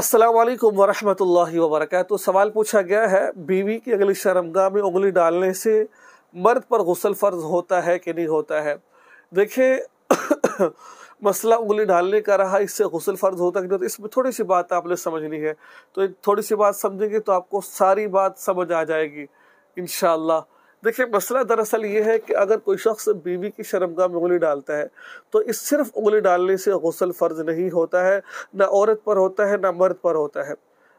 अस्सलाम वालेकुम वरहमतुल्लाहि तो सवाल पूछा गया है बीवी की अगली शर्मगा में उंगली डालने से मर्द पर गसल फ़र्ज होता है कि नहीं होता है देखिए मसला उंगली डालने का रहा इससे गसल फ़र्ज होता कि नहीं होता इसमें थोड़ी सी बात आपने समझनी है तो थोड़ी सी बात समझेंगे तो आपको सारी बात समझ आ जाएगी इन देखिए मसला दरअसल ये है कि अगर कोई शख्स बीवी की शर्मगा में उंगली डालता है तो इस सिर्फ उंगली डालने से गसल फ़र्ज नहीं होता है ना औरत पर होता है ना मर्द पर होता है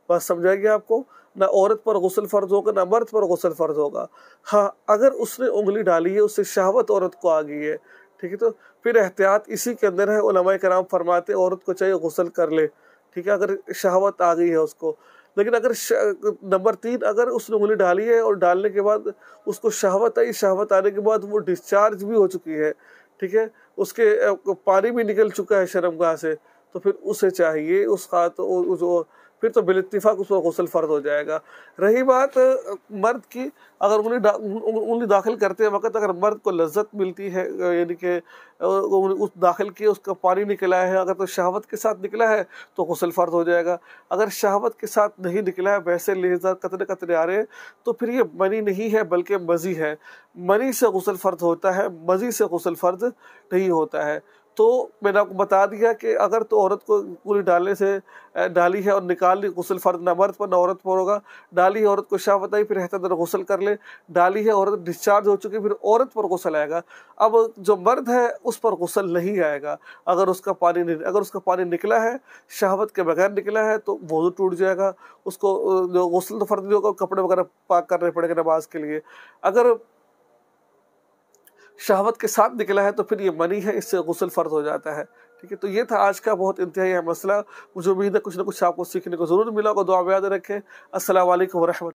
बात समझाएगी आपको ना औरत पर गसल फ़र्ज होगा ना मर्द पर गसल फ़र्ज होगा हाँ अगर उसने उंगली डाली है उससे शहावत औरत को आ गई है ठीक है तो फिर एहतियात इसी के अंदर है कराम फरमाते औरत को चाहिए गसल कर ले ठीक है अगर शहावत आ गई है उसको लेकिन अगर नंबर तीन अगर उसने उंगली डाली है और डालने के बाद उसको शहावत आई शहावत आने के बाद वो डिस्चार्ज भी हो चुकी है ठीक है उसके पानी भी निकल चुका है शर्मगाह से तो फिर उसे चाहिए उस खात जो फिर तो बिलतफाक उस पर गसल फ़र्द हो जाएगा रही बात मर्द की अगर उंगली उंगली दाखिल करते वक्त अगर मर्द को लज्जत मिलती है यानी कि उस दाखिल के उसका पानी निकला है अगर तो शहावत के साथ निकला है तो गसल फ़र्ज हो जाएगा अगर शहावत के साथ नहीं निकला है वैसे लिहाजा कतरे कतरे आ रहे तो फिर ये मनी नहीं है बल्कि मज़ी है मनी से गसल फ़र्ज होता है मज़ी से गसल फ़र्ज नहीं होता है तो मैंने आपको बता दिया कि अगर तो औरत को पूरी डालने से डाली है और निकाल ली गसल फ़र्ज ना मर्द पर ना औरत पर होगा डाली है औरत को शाह बताई फिर अंदर गसल कर ले डाली है औरत डिस्चार्ज हो चुकी फिर औरत पर गसल आएगा अब जो मर्द है उस उस पर गसल नहीं आएगा अगर उसका पानी अगर उसका पानी निकला है शहावत के बगैर निकला है तो वजू टूट जाएगा उसको जो गसल तो फर्ज होगा कपड़े वगैरह पाक करने पड़ेंगे नमाज के लिए अगर शहावत के साथ निकला है तो फिर ये मनी है इससे गसल फ़र्ज हो जाता है ठीक है तो ये था आज का बहुत इंतहाई मसला मुझे उम्मीद है कुछ ना कुछ आपको सीखने को ज़रूर मिला होगा दुआ याद रखें असल वरह